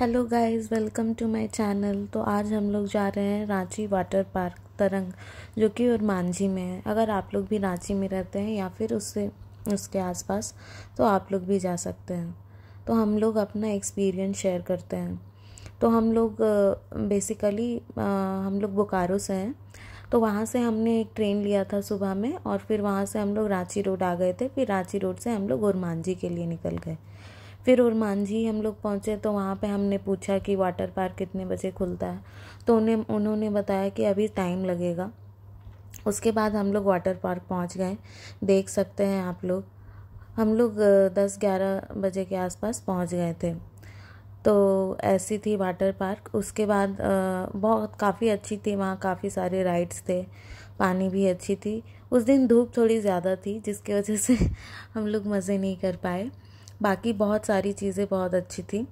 hello guys welcome to my channel तो आज हम लोग जा रहे हैं रांची वाटर पार्क तरंग जो कि और मांझी में है अगर आप लोग भी रांची में रहते हैं या फिर उससे उसके आसपास तो आप लोग भी जा सकते हैं तो हम लोग अपना एक्सपीरियंस शेयर करते हैं तो हम लोग बेसिकली हम लोग बोकारो से हैं तो वहाँ से हमने एक ट्रेन लिया था सुबह में और फिर वहाँ से हम लोग रांची रोड आ गए थे फिर रांची रोड से हम लोग मांझी के लिए निकल गए फिर ओरमांझी हम लोग पहुँचे तो वहाँ पे हमने पूछा कि वाटर पार्क कितने बजे खुलता है तो उन्हें उन्होंने बताया कि अभी टाइम लगेगा उसके बाद हम लोग वाटर पार्क पहुँच गए देख सकते हैं आप लोग हम लोग दस ग्यारह बजे के आसपास पहुँच गए थे तो ऐसी थी वाटर पार्क उसके बाद बहुत काफ़ी अच्छी थी वहाँ काफ़ी सारे राइड्स थे पानी भी अच्छी थी उस दिन धूप थोड़ी ज़्यादा थी जिसकी वजह से हम लोग मज़े नहीं कर पाए बाकी बहुत सारी चीज़ें बहुत अच्छी थी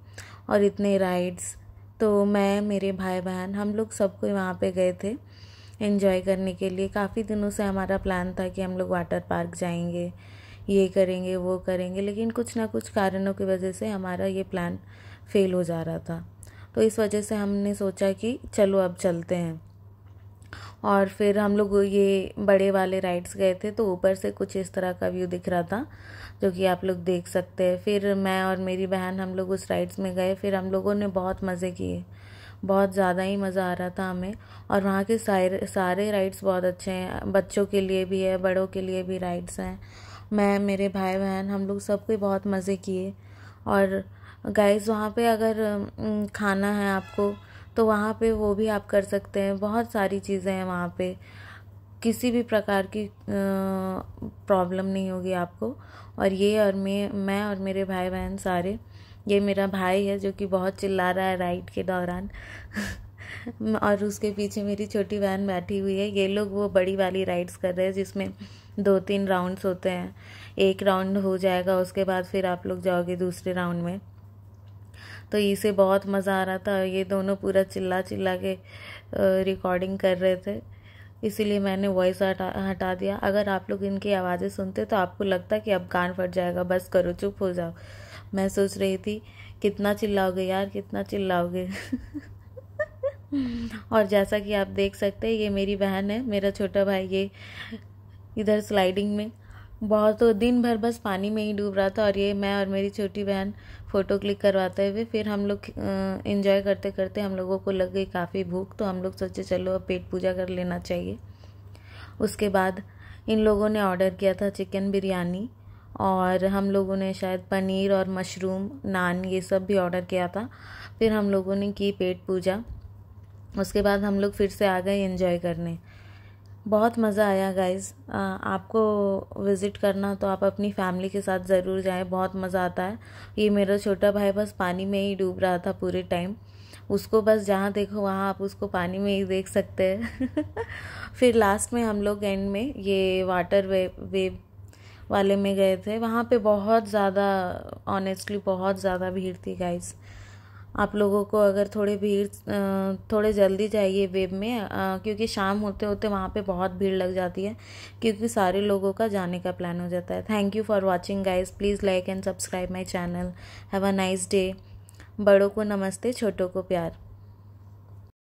और इतने राइड्स तो मैं मेरे भाई बहन हम लोग सब कोई वहाँ पे गए थे इन्जॉय करने के लिए काफ़ी दिनों से हमारा प्लान था कि हम लोग वाटर पार्क जाएंगे ये करेंगे वो करेंगे लेकिन कुछ ना कुछ कारणों की वजह से हमारा ये प्लान फेल हो जा रहा था तो इस वजह से हमने सोचा कि चलो अब चलते हैं और फिर हम लोग ये बड़े वाले राइड्स गए थे तो ऊपर से कुछ इस तरह का व्यू दिख रहा था जो कि आप लोग देख सकते हैं फिर मैं और मेरी बहन हम लोग उस राइड्स में गए फिर हम लोगों ने बहुत मज़े किए बहुत ज़्यादा ही मज़ा आ रहा था हमें और वहाँ के सारे सारे राइड्स बहुत अच्छे हैं बच्चों के लिए भी है बड़ों के लिए भी राइड्स हैं मैं मेरे भाई बहन हम लोग सबके बहुत मज़े किए और गाइस वहाँ पे अगर खाना है आपको तो वहाँ पे वो भी आप कर सकते हैं बहुत सारी चीज़ें हैं वहाँ पे किसी भी प्रकार की प्रॉब्लम नहीं होगी आपको और ये और मैं मैं और मेरे भाई बहन सारे ये मेरा भाई है जो कि बहुत चिल्ला रहा है राइड के दौरान और उसके पीछे मेरी छोटी बहन बैठी हुई है ये लोग वो बड़ी वाली राइड्स कर रहे हैं जिसमें दो तीन राउंड्स होते हैं एक राउंड हो जाएगा उसके बाद फिर आप लोग जाओगे दूसरे राउंड में तो इसे बहुत मज़ा आ रहा था ये दोनों पूरा चिल्ला चिल्ला के रिकॉर्डिंग कर रहे थे इसीलिए मैंने वॉइस हटा हटा दिया अगर आप लोग इनकी आवाज़ें सुनते तो आपको लगता कि अब कान फट जाएगा बस करो चुप हो जाओ मैं सोच रही थी कितना चिल्लाओगे यार कितना चिल्लाओगे और जैसा कि आप देख सकते हैं ये मेरी बहन है मेरा छोटा भाई ये इधर स्लाइडिंग में बहुत तो दिन भर बस पानी में ही डूब रहा था और ये मैं और मेरी छोटी बहन फ़ोटो क्लिक करवाते हुए फिर हम लोग इन्जॉय करते करते हम लोगों को लग गई काफ़ी भूख तो हम लोग सोचे चलो अब पेट पूजा कर लेना चाहिए उसके बाद इन लोगों ने ऑर्डर किया था चिकन बिरयानी और हम लोगों ने शायद पनीर और मशरूम नान ये सब भी ऑर्डर किया था फिर हम लोगों ने की पेट पूजा उसके बाद हम लोग फिर से आ गए इन्जॉय करने बहुत मज़ा आया गाइज़ आपको विज़िट करना तो आप अपनी फैमिली के साथ ज़रूर जाएं बहुत मज़ा आता है ये मेरा छोटा भाई बस पानी में ही डूब रहा था पूरे टाइम उसको बस जहाँ देखो वहाँ आप उसको पानी में ही देख सकते हैं फिर लास्ट में हम लोग एंड में ये वाटर वे वेव वाले में गए थे वहाँ पे बहुत ज़्यादा ऑनेस्टली बहुत ज़्यादा भीड़ थी गाइज़ आप लोगों को अगर थोड़ी भीड़ थोड़े जल्दी जाइए वेब में क्योंकि शाम होते होते वहाँ पे बहुत भीड़ लग जाती है क्योंकि सारे लोगों का जाने का प्लान हो जाता है thank you for watching guys please like and subscribe my channel have a nice day बड़ों को नमस्ते छोटों को प्यार